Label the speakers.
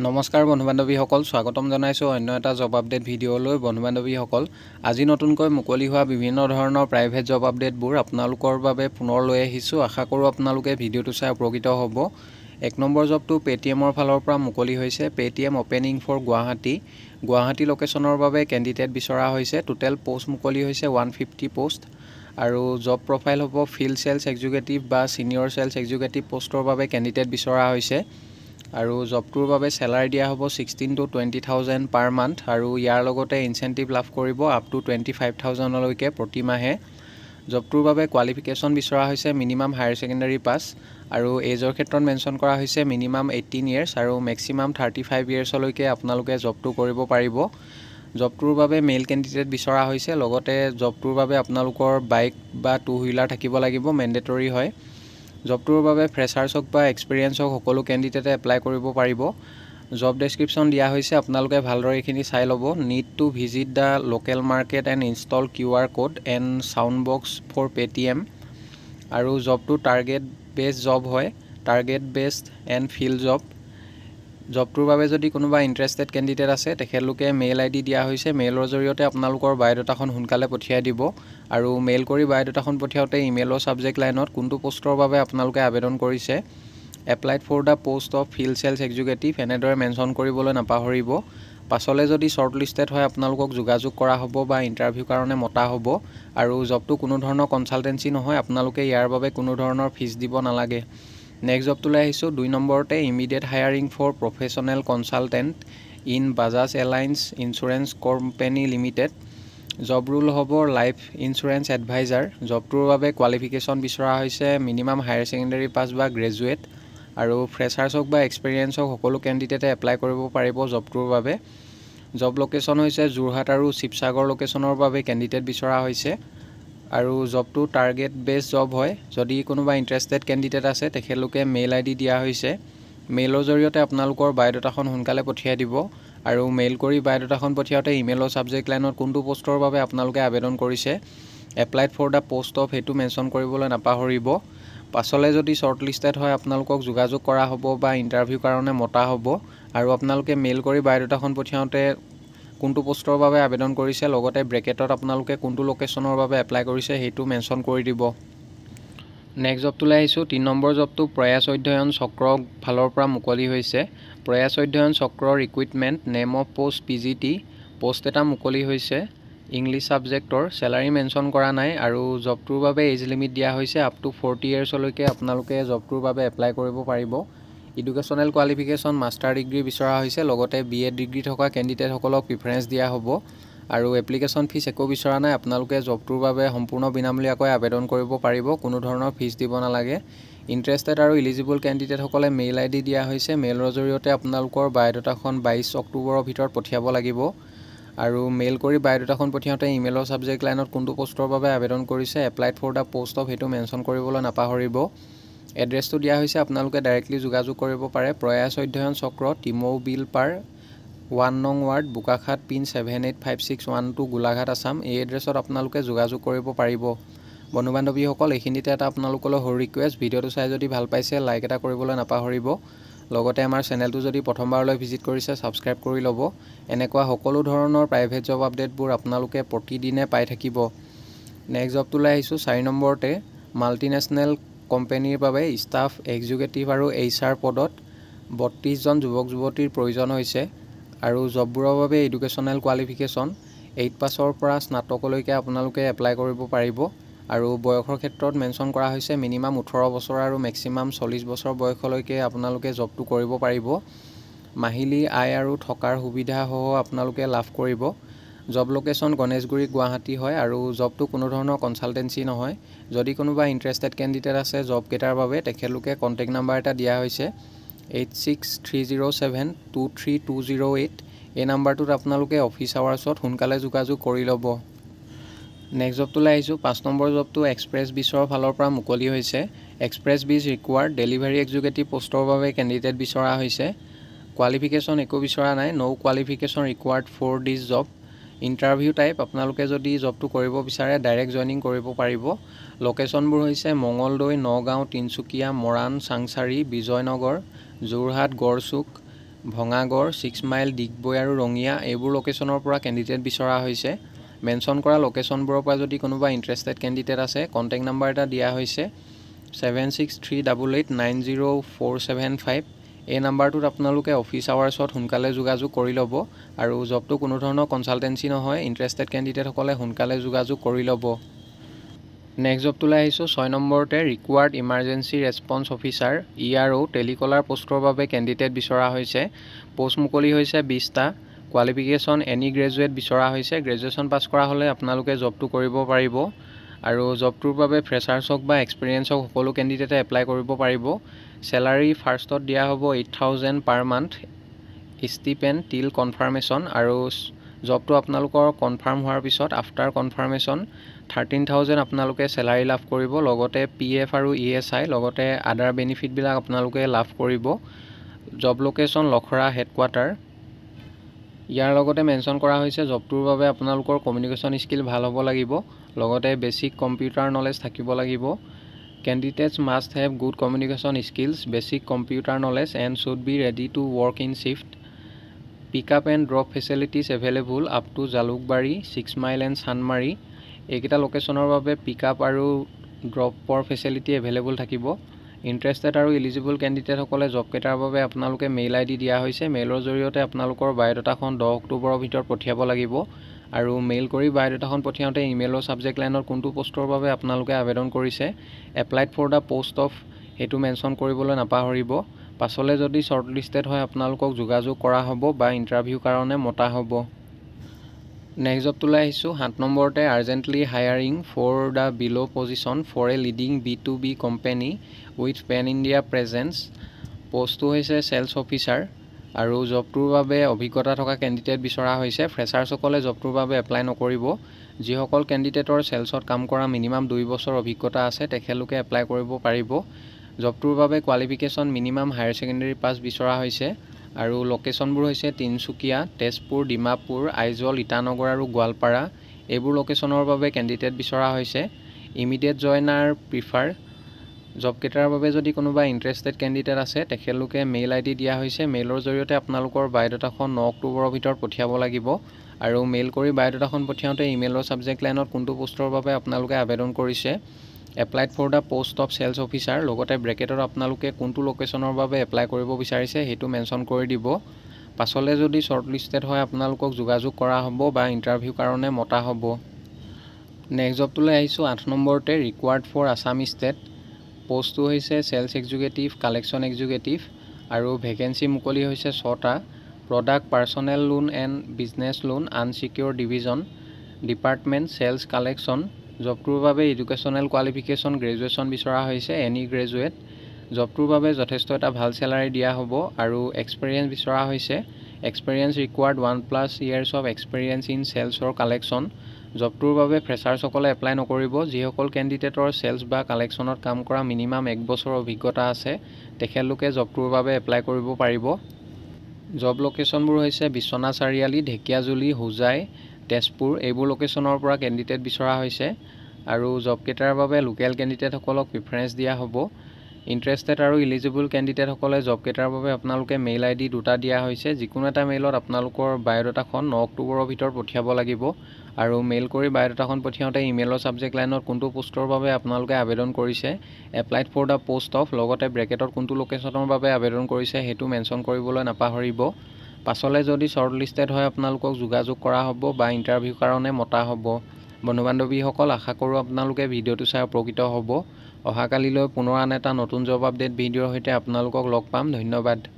Speaker 1: নমস্কাৰ বন্ধু বান্ধৱীসকল স্বাগতম জনাইছোঁ অন্য এটা জব আপডেট ভিডিঅ'লৈ বন্ধু বান্ধৱীসকল আজি নতুনকৈ মুকলি হোৱা বিভিন্ন ধৰণৰ প্ৰাইভেট জব আপডেটবোৰ আপোনালোকৰ বাবে পুনৰ লৈ আহিছোঁ আশা কৰোঁ আপোনালোকে ভিডিঅ'টো চাই উপকৃত হ'ব এক নম্বৰ জবটো পে'টিএমৰ ফালৰ পৰা মুকলি হৈছে Paytm opening for Guwahati Guwahati লোকেশ্যনৰ বাবে কেণ্ডিডেট বিচৰা হৈছে টোটেল প'ষ্ট মুকলি হৈছে ওৱান ফিফটি প'ষ্ট আৰু জব প্ৰফাইল হ'ব ফিল্ড চেলছ এক্সিকিউটিভ বা ছিনিয়ৰ চেলছ এক্সিকিউটিভ প'ষ্টৰ বাবে কেণ্ডিডেট বিচৰা হৈছে আৰু জবটোৰ বাবে চেলাৰ দিয়া হ'ব sixteen to twenty thousand per month আৰু ইয়াৰ লগতে ইনচেণ্টিভ লাভ কৰিব আপ টু টুৱেণ্টি ফাইভ থাউজেণ্ডলৈকে প্ৰতি মাহে জবটোৰ বাবে কোৱালিফিকেশ্যন বিচৰা হৈছে মিনিমাম হায়াৰ ছেকেণ্ডেৰী পাছ আৰু এজৰ ক্ষেত্ৰত মেনশ্যন কৰা হৈছে মিনিমাম এইটিন ইয়েৰ্ছ আৰু মেক্সিমাম থাৰ্টি ফাইভ ইয়েৰ্ছলৈকে আপোনালোকে জবটো কৰিব পাৰিব জবটোৰ বাবে মেইল কেণ্ডিডেট বিচৰা হৈছে লগতে জবটোৰ বাবে আপোনালোকৰ বাইক বা টু হুইলাৰ থাকিব লাগিব মেণ্ডেটৰী হয় জবটোৰ বাবে ফ্ৰেছাৰ্ছ হওক বা এক্সপেৰিয়েঞ্চ হওক সকলো কেণ্ডিডেটে এপ্লাই কৰিব পাৰিব জব ডেছক্ৰিপশ্যন দিয়া হৈছে আপোনালোকে ভালদৰে এইখিনি চাই ল'ব need to visit the local market and install Q R code and sound box for Paytm আৰু জবটো টাৰ্গেট বেছ জব হয় target based and field job জবটোৰ বাবে যদি কোনোবা ইণ্টাৰেষ্টেড কেণ্ডিডেট আছে তেখেতলোকে মেইল আই ডি দিয়া হৈছে মেইলৰ জৰিয়তে আপোনালোকৰ বায়'ডাটাখন সোনকালে পঠিয়াই দিব আৰু মেইল কৰি বায়'ডাটাখন পঠিয়াওঁতে ইমেইলৰ ছাবজেক্ট লাইনত কোনটো পষ্টৰ বাবে আপোনালোকে আবেদন কৰিছে applied for the post of field sales executive এনেদৰে মেনশ্যন কৰিবলৈ নাপাহৰিব পাছলৈ যদি শ্বৰ্ট লিষ্টেড হয় আপোনালোকক যোগাযোগ কৰা হ'ব বা ইণ্টাৰভিউ কাৰণে মতা হ'ব আৰু জবটো কোনো ধৰণৰ কনচালটেঞ্চি নহয় আপোনালোকে ইয়াৰ বাবে কোনো ধৰণৰ ফিজ দিব নালাগে নেক্সট জবটোলৈ আহিছোঁ দুই নম্বৰতে immediate hiring for professional consultant in Bajaj Allianz insurance company limited job role হ'ব লাইফ ইঞ্চুৰেঞ্চ এডভাইজাৰ জবটোৰ বাবে কোৱালিফিকেশ্যন বিচৰা হৈছে মিনিমাম হায়াৰ ছেকেণ্ডেৰী পাছ বা গ্ৰেজুৱেট আৰু ফ্ৰেছাৰ্ছ হওক বা এক্সপেৰিয়েঞ্চ হওক সকলো কেণ্ডিডেটে এপ্লাই কৰিব পাৰিব জবটোৰ বাবে জব লোকেশ্যন হৈছে যোৰহাট আৰু শিৱসাগৰ লোকেশ্যনৰ বাবে কেণ্ডিডেট বিচৰা হৈছে আৰু জবটো টাৰ্গেট বেছ জব হয় যদি কোনোবা ইণ্টাৰেষ্টেড কেণ্ডিডেট আছে তেখেতলোকে মেইল আই ডি দিয়া হৈছে মেইলৰ জৰিয়তে আপোনালোকৰ বায়'ডাটাখন সোনকালে পঠিয়াই দিব আৰু মেইল কৰি বায়'ডাটাখন পঠিয়াওঁতে ইমেইলৰ ছাবজেক্ট লাইনত কোনটো পষ্টৰ বাবে আপোনালোকে আবেদন কৰিছে applied for the post of সেইটো মেনশ্যন কৰিবলৈ নাপাহৰিব পাছলৈ যদি শ্বৰ্ট লিষ্টেড হয় আপোনালোকক যোগাযোগ কৰা হ'ব বা ইণ্টাৰভিউ কাৰণে মতা হ'ব আৰু আপোনালোকে মেইল কৰি বায়'ডাটাখন পঠিয়াওঁতে কোনটো পষ্টৰ বাবে আবেদন কৰিছে লগতে ব্ৰেকেটত আপোনালোকে কোনটো লোকেশ্যনৰ বাবে এপ্লাই কৰিছে সেইটো মেনশ্যন কৰি দিব নেক্সট জবটোলৈ আহিছোঁ তিনি নম্বৰ জবটো প্ৰয়াস অধ্যয়ন চক্ৰ ফালৰ পৰা মুকলি হৈছে প্ৰয়াস অধ্যয়ন চক্ৰৰ recruitment name of post P G T post এটা মুকলি হৈছে ইংলিছ ছাবজেক্টৰ চেলাৰী মেনশ্যন কৰা নাই আৰু জবটোৰ বাবে এজ লিমিট দিয়া হৈছে আপ টু ফৰ্টি ইয়েৰ্ছলৈকে আপোনালোকে জবটোৰ বাবে এপ্লাই কৰিব পাৰিব এডুকেশ্যনেল কোৱালিফিকেশ্যন মাষ্টাৰ ডিগ্ৰী বিচৰা হৈছে লগতে বি এড ডিগ্ৰী থকা কেণ্ডিডেটসকলক প্ৰিফাৰেঞ্চ দিয়া হ'ব আৰু এপ্লিকেশ্যন ফিজ একো বিচৰা নাই আপোনালোকে জবটোৰ বাবে সম্পূৰ্ণ বিনামূলীয়াকৈ আবেদন কৰিব পাৰিব কোনো ধৰণৰ ফিজ দিব নালাগে ইণ্টাৰেষ্টেড আৰু ইলিজিবল কেণ্ডিডেটসকলে মেইল আই ডি দিয়া হৈছে মেইলৰ জৰিয়তে আপোনালোকৰ বায়'ডাটাখন বাইছ অক্টোবৰৰ ভিতৰত পঠিয়াব লাগিব আৰু মেইল কৰি বায়'ডাটাখন পঠিয়াওঁতে ইমেইলৰ ছাবজেক্ট লাইনত কোনটো পষ্টৰ বাবে আবেদন কৰিছে এপ্লাইড ফৰ দ্য পষ্ট সেইটো মেনশ্যন কৰিবলৈ নাপাহৰিব এড্ৰেছটো দিয়া হৈছে আপোনালোকে ডাইৰেক্টলি যোগাযোগ কৰিব পাৰে প্ৰয়াস অধ্যয়ন চক্ৰ তিমৌ বিল পাৰ ওৱান নং ward Bokakhat pin seven eight five six one two Golaghat Assam এই এড্ৰেছত আপোনালোকে যোগাযোগ কৰিব পাৰিব বন্ধু বান্ধৱীসকল এইখিনিতে এটা আপোনালোকলৈ সৰু ৰিকুৱেষ্ট ভিডিঅ'টো চাই যদি ভাল পাইছে লাইক এটা কৰিবলৈ নাপাহৰিব লগতে আমাৰ চেনেলটো যদি প্ৰথমবাৰলৈ ভিজিট কৰিছে ছাবস্ক্ৰাইব কৰি ল'ব এনেকুৱা সকলো ধৰণৰ প্ৰাইভেট জব আপডেটবোৰ আপোনালোকে প্ৰতিদিনে পাই থাকিব নেক্সট জবটোলৈ আহিছোঁ চাৰি নম্বৰতে মাল্টিনেশ্যনেল কোম্পানীৰ বাবে ষ্টাফ এক্সিকিউটিভ আৰু এইচ আৰ পদত বত্ৰিছজন যুৱক যুৱতীৰ প্ৰয়োজন হৈছে আৰু জববোৰৰ বাবে এডুকেশ্যনেল কোৱালিফিকেশ্যন এইট পাছৰ পৰা স্নাতকলৈকে আপোনালোকে এপ্লাই কৰিব পাৰিব আৰু বয়সৰ ক্ষেত্ৰত মেনশ্যন কৰা হৈছে মিনিমাম ওঠৰ বছৰ আৰু মেক্সিমাম চল্লিছ বছৰ বয়সলৈকে আপোনালোকে জবটো কৰিব পাৰিব মাহিলী আয় আৰু থকাৰ সুবিধাসহ আপোনালোকে লাভ কৰিব জব লোকেশ্যন গণেশগুৰি গুৱাহাটী হয় আৰু জবটো কোনো ধৰণৰ কনচালটেঞ্চি নহয় যদি কোনোবা ইণ্টাৰেষ্টেড কেণ্ডিডেট আছে জবকেইটাৰ বাবে তেখেতলোকে কণ্টেক্ট নাম্বাৰ এটা দিয়া হৈছে eight six three zero' seven two three two zero' eight এই নাম্বাৰটোত আপোনালোকে অফিচ আৱাৰ্ছত সোনকালে যোগাযোগ কৰি ল'ব নেক্সট জবটোলৈ আহিছোঁ পাঁচ নম্বৰ জবটো এক্সপ্ৰেছ বিচৰ ফালৰ পৰা মুকলি হৈছে XpressBees required delivery executive পষ্টৰ বাবে কেণ্ডিডেট বিচৰা হৈছে কোৱালিফিকেশ্যন একো বিচৰা নাই no' qualification required for this job interview type আপোনালোকে যদি জবটো কৰিব বিচাৰে ডাইৰেক্ট জইনিং কৰিব পাৰিব লোকেশ্যনবোৰ হৈছে মঙলদৈ নগাঁও তিনিচুকীয়া মৰাণ চাংচাৰী বিজয়নগৰ যোৰহাট গড়চুক ভঙাগড় ছিক্স মাইল ডিগবৈ আৰু ৰঙিয়া এইবোৰ লোকেশ্যনৰ পৰা কেণ্ডিডেট বিচৰা হৈছে মেনশ্যন কৰা লোকেশ্যনবোৰৰ পৰা যদি কোনোবা ইণ্টাৰেষ্টেড কেণ্ডিডেট আছে কণ্টেক্ট নাম্বাৰ এটা দিয়া হৈছে seven six three double eight nine zero' four seven five এই নাম্বাৰটোত আপোনালোকে অফিচ আৱাৰ্ছত সোনকালে যোগাযোগ কৰি ল'ব আৰু জবটো কোনো ধৰণৰ কনচালটেঞ্চি নহয় ইণ্টাৰেষ্টেড কেণ্ডিডেটসকলে সোনকালে যোগাযোগ কৰি ল'ব নেক্সট জবটোলৈ আহিছোঁ ছয় নম্বৰতে ৰিকুৱাৰ্ড ইমাৰ্জেঞ্চি ৰেছপন্স অফিচাৰ ই আৰু টেলিকলাৰ পষ্টৰ বাবে কেণ্ডিডেট বিচৰা হৈছে পষ্ট মুকলি হৈছে বিছটা কোৱালিফিকেশ্যন এনি গ্ৰেজুৱেট বিচৰা হৈছে গ্ৰেজুৱেশ্যন পাছ কৰা হ'লে আপোনালোকে জবটো কৰিব পাৰিব আৰু জবটোৰ বাবে ফ্ৰেচাৰ্ছ হওক বা এক্সপিৰিয়েঞ্চ হওক সকলো কেণ্ডিডেটে এপ্লাই কৰিব পাৰিব চেলাৰী ফাৰ্ষ্টত দিয়া হ'ব eight thousand per month stipend till confirmation আৰু জবটো আপোনালোকৰ কনফাৰ্ম হোৱাৰ পিছত আফটাৰ কনফাৰ্মেশ্যন থাৰ্টিন থাউজেণ্ড আপোনালোকে চেলাৰী লাভ কৰিব লগতে পি এফ আৰু ই এছ আই লগতে আদাৰ বেনিফিটবিলাক আপোনালোকে লাভ কৰিব জব লোকেশ্যন লখৰা হেডকোৱাৰ্টাৰ ইয়াৰ লগতে মেনশ্যন কৰা হৈছে জবটোৰ বাবে আপোনালোকৰ কমিউনিকেশ্যন স্কিল ভাল হ'ব লাগিব লগতে বেছিক কম্পিউটাৰ নলেজ থাকিব লাগিব candidates must have good communication skills basic computer knowledge and should be ready to work in shift pick up and drop facilities available up to Jalukbari six mile and Chandmari এইকেইটা লোকেশ্যনৰ বাবে pick up আৰু ড্ৰপৰ facility available থাকিব interested আৰু eligible কেণ্ডিডেটসকলে job কেইটাৰ বাবে আপোনালোকে মেইল আইডি দিয়া হৈছে মেইলৰ জৰিয়তে আপোনালোকৰ বায়'ডাটাখন দহ অক্টোবৰৰ ভিতৰত পঠিয়াব লাগিব আৰু মেইল কৰি বায়'ডাটাখন পঠিয়াওঁতে ইমেইলৰ ছাবজেক্ট লাইনৰ কোনটো পষ্টৰ বাবে আপোনালোকে আবেদন কৰিছে applied for the post of সেইটো মেনশ্যন কৰিবলৈ নাপাহৰিব পাছলৈ যদি শ্বৰ্ট লিষ্টেড হয় আপোনালোকক যোগাযোগ কৰা হ'ব বা ইণ্টাৰভিউ কাৰণে মতা হ'ব নেক্সট জবটোলৈ আহিছোঁ সাত নম্বৰতে urgently hiring for the below' position for a leading B to B company with pan India presence পষ্টটো হৈছে ছেলছ অফিচাৰ আৰু জবটোৰ বাবে অভিজ্ঞতা থকা কেণ্ডিডেট বিচৰা হৈছে ফ্ৰেছাৰ্ছসকলে জবটোৰ বাবে এপ্লাই নকৰিব যিসকল কেণ্ডিডেটৰ ছেলছত কাম কৰা মিনিমাম দুই বছৰ অভিজ্ঞতা আছে তেখেতলোকে এপ্লাই কৰিব পাৰিব জবটোৰ বাবে qualification minimum higher secondary pass বিচৰা হৈছে আৰু লোকেশ্যনবোৰ হৈছে তিনিচুকীয়া তেজপুৰ ডিমাপুৰ আইজল ইটানগৰ আৰু গোৱালপাৰা এইবোৰ লোকেশ্যনৰ বাবে কেণ্ডিডেট বিচৰা হৈছে ইমিডিয়েট জইনাৰ প্ৰিফাৰ জব জবকেইটাৰ বাবে যদি কোনোবা ইণ্টাৰেষ্টেড কেণ্ডিডেট আছে তেখেতলোকে মেইল আই ডি দিয়া হৈছে মেইলৰ জৰিয়তে আপোনালোকৰ বায়'ডাটাখন ন অক্টোবৰৰ ভিতৰত পঠিয়াব লাগিব আৰু মেইল কৰি বায়'ডাটাখন পঠিয়াওঁতে ইমেইলৰ ছাবজেক্ট লাইনত কোনটো পোষ্টৰ বাবে আপোনালোকে আবেদন কৰিছে applied for the post of sales officer লগতে ব্ৰেকেটত আপোনালোকে কোনটো লোকেশ্যনৰ বাবে এপ্লাই কৰিব বিচাৰিছে সেইটো মেনশ্যন কৰি দিব পাছলৈ যদি শ্বৰ্ট লিষ্টেড হয় আপোনালোকক যোগাযোগ কৰা হ'ব বা ইণ্টাৰভিউ কাৰণে মতা হ'ব নেক্সট জবটোলৈ আহিছোঁ আঠ নম্বৰতে ৰিকুৱাৰ্ড ফৰ আছাম ষ্টেট পোষ্টটো হৈছে ছেলছ এক্সিকিউটিভ কালেকশ্যন এক্সিকিউটিভ আৰু ভেকেঞ্চি মুকলি হৈছে ছটা product personal loan and business loan unsecure division department sales collection জবটোৰ বাবে এডুকেশ্যনেল কোৱালিফিকেশ্যন গ্ৰেজুৱেশ্যন বিচৰা হৈছে এনি গ্ৰেজুৱেট জবটোৰ বাবে যথেষ্ট এটা ভাল চেলাৰী দিয়া হ'ব আৰু এক্সপেৰিয়েঞ্চ বিচৰা হৈছে experience required one plus years of experience in চেলছৰ কালেকশ্যন জবটোৰ বাবে ফ্ৰেছাৰ্ছসকলে এপ্লাই নকৰিব যিসকল কেণ্ডিডেটৰ চেলছ বা কালেকশ্যনত কাম কৰা মিনিমাম এক বছৰ অভিজ্ঞতা আছে তেখেতলোকে জবটোৰ বাবে এপ্লাই কৰিব পাৰিব জব লোকেশ্যনবোৰ হৈছে বিশ্বনাথ চাৰিআলি ঢেকীয়াজুলি হোজাই তেজপুৰ এইবোৰ লোকেশ্যনৰ পৰা কেণ্ডিডেট বিচৰা হৈছে আৰু জবকেইটাৰ বাবে লোকেল কেণ্ডিডেটসকলক প্ৰিফাৰেঞ্চ দিয়া হ'ব ইণ্টাৰেষ্টেড আৰু ইলিজিবল কেণ্ডিডেটসকলে জবকেইটাৰ বাবে আপোনালোকে মেইল আইডি দুটা দিয়া হৈছে যিকোনো এটা মেইলত আপোনালোকৰ বায়'ডাটাখন ন অক্টোবৰৰ ভিতৰত পঠিয়াব লাগিব আৰু মেইল কৰি বায়'ডাটাখন পঠিয়াওঁতে ইমেইলৰ ছাবজেক্ট লাইনত কোনটো পোষ্টৰ বাবে আপোনালোকে আবেদন কৰিছে applied for the post of লগতে ব্ৰেকেটত কোনটো লোকেশ্যনৰ বাবে আবেদন কৰিছে সেইটো মেনশ্যন কৰিবলৈ নাপাহৰিব পাছলৈ যদি শ্বৰ্ট লিষ্টেড হয় আপোনালোকক যোগাযোগ কৰা হ'ব বা ইণ্টাৰভিউ কাৰণে মতা হ'ব বন্ধু বান্ধৱীসকল আশা কৰোঁ আপোনালোকে ভিডিঅ'টো চাই উপকৃত হ'ব অহাকালিলৈ পুনৰ আন এটা নতুন জব আপডেট ভিডিঅ'ৰ সৈতে আপোনালোকক লগ পাম ধন্যবাদ